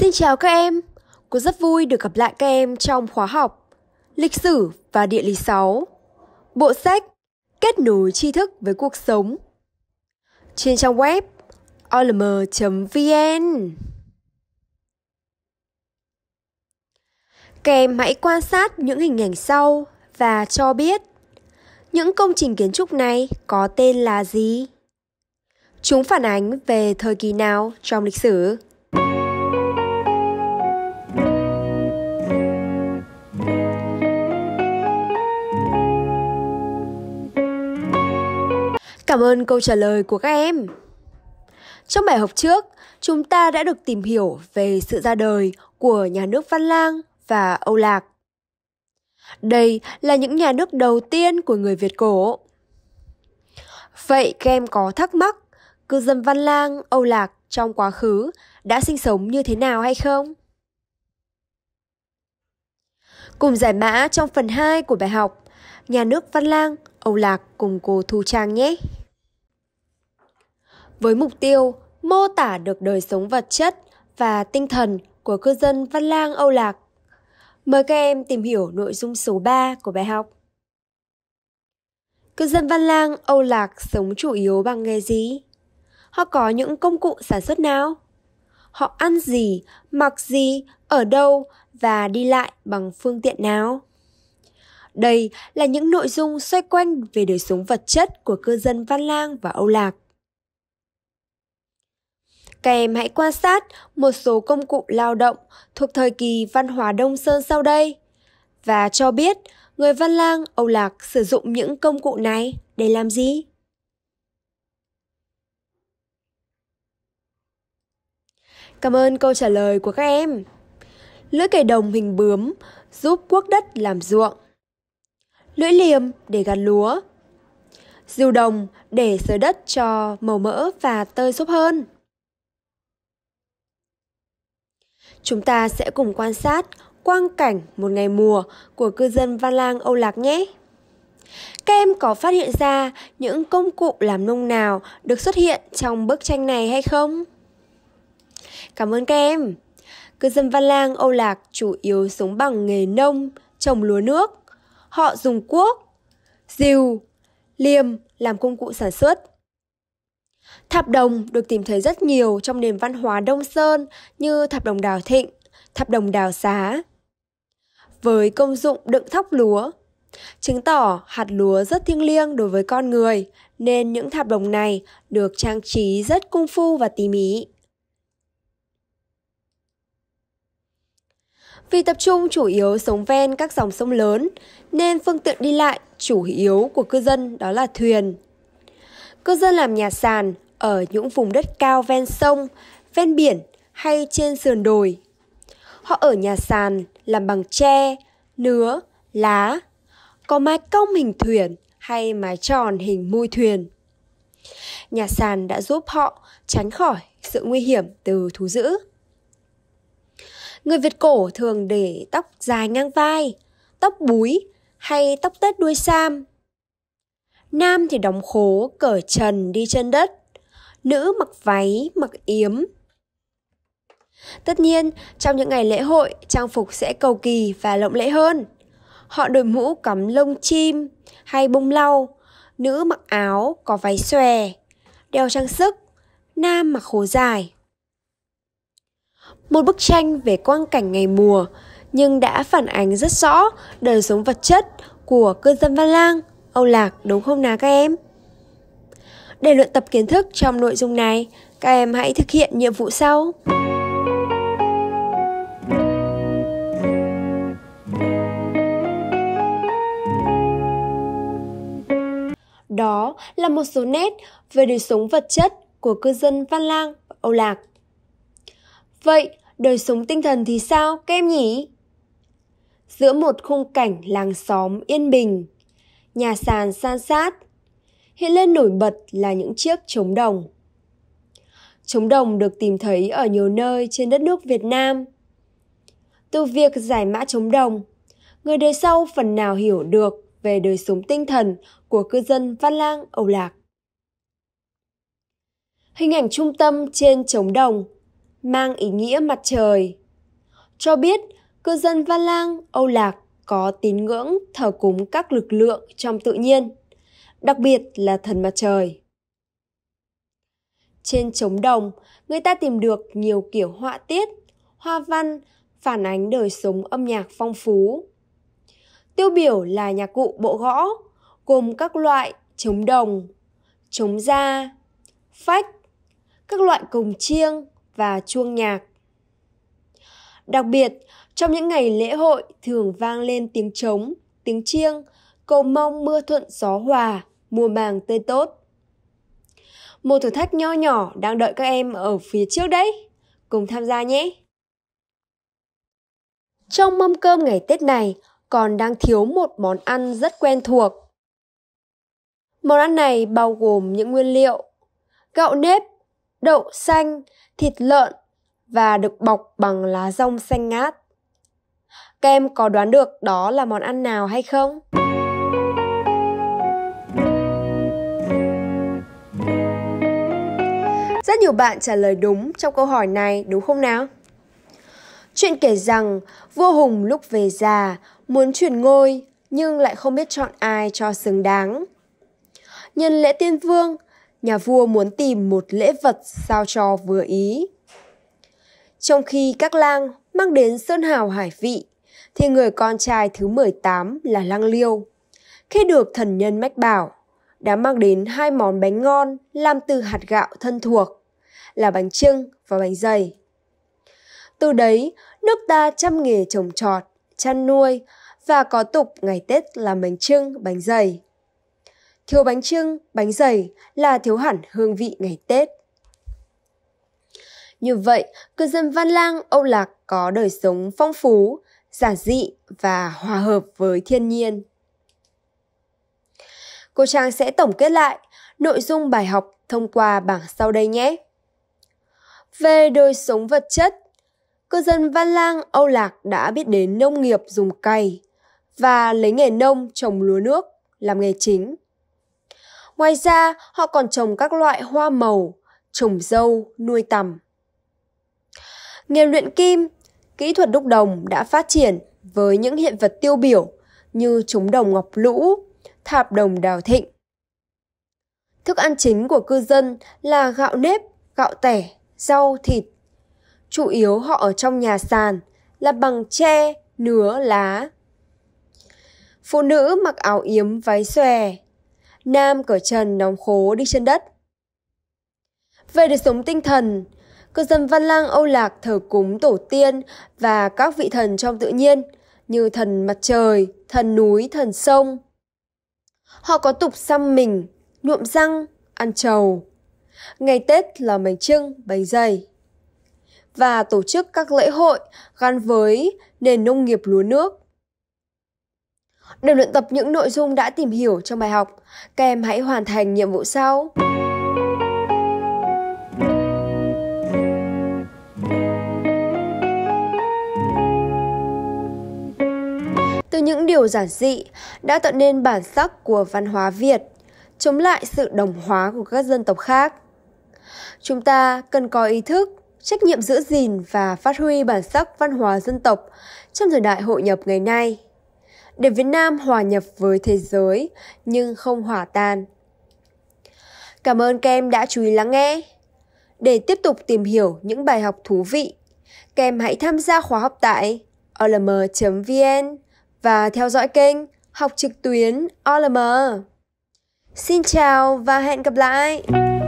Xin chào các em, cô rất vui được gặp lại các em trong khóa học Lịch sử và địa lý 6 Bộ sách Kết nối tri thức với cuộc sống Trên trang web olm.vn Các em hãy quan sát những hình ảnh sau và cho biết những công trình kiến trúc này có tên là gì? Chúng phản ánh về thời kỳ nào trong lịch sử? Cảm ơn câu trả lời của các em. Trong bài học trước, chúng ta đã được tìm hiểu về sự ra đời của nhà nước Văn Lang và Âu Lạc. Đây là những nhà nước đầu tiên của người Việt cổ. Vậy các em có thắc mắc cư dân Văn Lang, Âu Lạc trong quá khứ đã sinh sống như thế nào hay không? Cùng giải mã trong phần 2 của bài học Nhà nước Văn Lang, Âu Lạc cùng cô Thu Trang nhé! với mục tiêu mô tả được đời sống vật chất và tinh thần của cư dân Văn Lang Âu Lạc. Mời các em tìm hiểu nội dung số 3 của bài học. Cư dân Văn Lang Âu Lạc sống chủ yếu bằng nghề gì? Họ có những công cụ sản xuất nào? Họ ăn gì, mặc gì, ở đâu và đi lại bằng phương tiện nào? Đây là những nội dung xoay quanh về đời sống vật chất của cư dân Văn Lang và Âu Lạc. Các em hãy quan sát một số công cụ lao động thuộc thời kỳ văn hóa Đông Sơn sau đây và cho biết người Văn Lang Âu Lạc sử dụng những công cụ này để làm gì? Cảm ơn câu trả lời của các em. Lưỡi cày đồng hình bướm giúp cuốc đất làm ruộng. Lưỡi liềm để gặt lúa. Diều đồng để sới đất cho màu mỡ và tơi xốp hơn. Chúng ta sẽ cùng quan sát quang cảnh một ngày mùa của cư dân Văn Lang Âu Lạc nhé. Các em có phát hiện ra những công cụ làm nông nào được xuất hiện trong bức tranh này hay không? Cảm ơn các em. Cư dân Văn Lang Âu Lạc chủ yếu sống bằng nghề nông, trồng lúa nước. Họ dùng cuốc, rìu, liềm làm công cụ sản xuất. Tháp đồng được tìm thấy rất nhiều trong nền văn hóa Đông Sơn như tháp đồng đào thịnh, tháp đồng đào xá. Với công dụng đựng thóc lúa, chứng tỏ hạt lúa rất thiêng liêng đối với con người nên những tháp đồng này được trang trí rất cung phu và tỉ mỉ. Vì tập trung chủ yếu sống ven các dòng sông lớn nên phương tiện đi lại chủ yếu của cư dân đó là thuyền, Cư dân làm nhà sàn ở những vùng đất cao ven sông, ven biển hay trên sườn đồi. Họ ở nhà sàn làm bằng tre, nứa, lá, có mái cong hình thuyền hay mái tròn hình mui thuyền. Nhà sàn đã giúp họ tránh khỏi sự nguy hiểm từ thú dữ. Người Việt cổ thường để tóc dài ngang vai, tóc búi hay tóc tết đuôi sam Nam thì đóng khố, cởi trần đi trên đất. Nữ mặc váy, mặc yếm. Tất nhiên, trong những ngày lễ hội, trang phục sẽ cầu kỳ và lộng lẫy hơn. Họ đội mũ cắm lông chim hay bông lau. Nữ mặc áo, có váy xòe, đeo trang sức. Nam mặc khố dài. Một bức tranh về quang cảnh ngày mùa nhưng đã phản ánh rất rõ đời sống vật chất của cư dân Văn Lang Âu Lạc đúng không nào các em? Để luyện tập kiến thức trong nội dung này, các em hãy thực hiện nhiệm vụ sau. Đó là một số nét về đời sống vật chất của cư dân Văn Lang, Âu Lạc. Vậy, đời sống tinh thần thì sao các em nhỉ? Giữa một khung cảnh làng xóm yên bình, nhà sàn san sát. Hiện lên nổi bật là những chiếc trống đồng. Trống đồng được tìm thấy ở nhiều nơi trên đất nước Việt Nam. Từ việc giải mã trống đồng, người đời sau phần nào hiểu được về đời sống tinh thần của cư dân Văn Lang Âu Lạc. Hình ảnh trung tâm trên trống đồng mang ý nghĩa mặt trời, cho biết cư dân Văn Lang Âu Lạc có tín ngưỡng thờ cúng các lực lượng trong tự nhiên, đặc biệt là thần mặt trời. Trên trống đồng, người ta tìm được nhiều kiểu họa tiết, hoa văn, phản ánh đời sống âm nhạc phong phú. Tiêu biểu là nhạc cụ bộ gõ, gồm các loại trống đồng, trống da, phách, các loại cồng chiêng và chuông nhạc. Đặc biệt, trong những ngày lễ hội thường vang lên tiếng trống, tiếng chiêng, cầu mong mưa thuận gió hòa, mùa màng tươi tốt. Một thử thách nho nhỏ đang đợi các em ở phía trước đấy. Cùng tham gia nhé! Trong mâm cơm ngày Tết này còn đang thiếu một món ăn rất quen thuộc. Món ăn này bao gồm những nguyên liệu gạo nếp, đậu xanh, thịt lợn và được bọc bằng lá rong xanh ngát. Các em có đoán được đó là món ăn nào hay không? Rất nhiều bạn trả lời đúng trong câu hỏi này đúng không nào? Chuyện kể rằng vua Hùng lúc về già muốn truyền ngôi nhưng lại không biết chọn ai cho xứng đáng. Nhân lễ tiên vương, nhà vua muốn tìm một lễ vật sao cho vừa ý. Trong khi các lang mang đến sơn hào hải vị, thì người con trai thứ 18 là Lăng Liêu. Khi được thần nhân mách bảo, đã mang đến hai món bánh ngon làm từ hạt gạo thân thuộc, là bánh trưng và bánh dày. Từ đấy, nước ta chăm nghề trồng trọt, chăn nuôi và có tục ngày Tết làm bánh trưng, bánh dày. Thiếu bánh trưng, bánh dày là thiếu hẳn hương vị ngày Tết. Như vậy, cư dân Văn Lang, Âu Lạc có đời sống phong phú, giản dị và hòa hợp với thiên nhiên. Cô Trang sẽ tổng kết lại nội dung bài học thông qua bảng sau đây nhé. Về đời sống vật chất, cư dân Văn Lang, Âu Lạc đã biết đến nông nghiệp dùng cày và lấy nghề nông trồng lúa nước làm nghề chính. Ngoài ra, họ còn trồng các loại hoa màu, trồng dâu, nuôi tằm. Nghề luyện kim, kỹ thuật đúc đồng đã phát triển với những hiện vật tiêu biểu như trống đồng ngọc lũ, thạp đồng đào thịnh. Thức ăn chính của cư dân là gạo nếp, gạo tẻ, rau, thịt. Chủ yếu họ ở trong nhà sàn, là bằng tre, nứa, lá. Phụ nữ mặc áo yếm váy xòe, nam cởi trần đóng khố đi trên đất. Về đời sống tinh thần, cư dân Văn Lang Âu Lạc thờ cúng tổ tiên và các vị thần trong tự nhiên như thần mặt trời, thần núi, thần sông. Họ có tục xăm mình, nhuộm răng, ăn trầu. Ngày Tết là bánh trưng, bánh dày. Và tổ chức các lễ hội gắn với nền nông nghiệp lúa nước. Để luyện tập những nội dung đã tìm hiểu trong bài học, các em hãy hoàn thành nhiệm vụ sau. những điều giản dị đã tạo nên bản sắc của văn hóa Việt, chống lại sự đồng hóa của các dân tộc khác. Chúng ta cần có ý thức, trách nhiệm giữ gìn và phát huy bản sắc văn hóa dân tộc trong thời đại hội nhập ngày nay, để Việt Nam hòa nhập với thế giới nhưng không hòa tan. Cảm ơn các em đã chú ý lắng nghe. Để tiếp tục tìm hiểu những bài học thú vị, các em hãy tham gia khóa học tại olm.vn và theo dõi kênh Học trực tuyến OLM. Xin chào và hẹn gặp lại!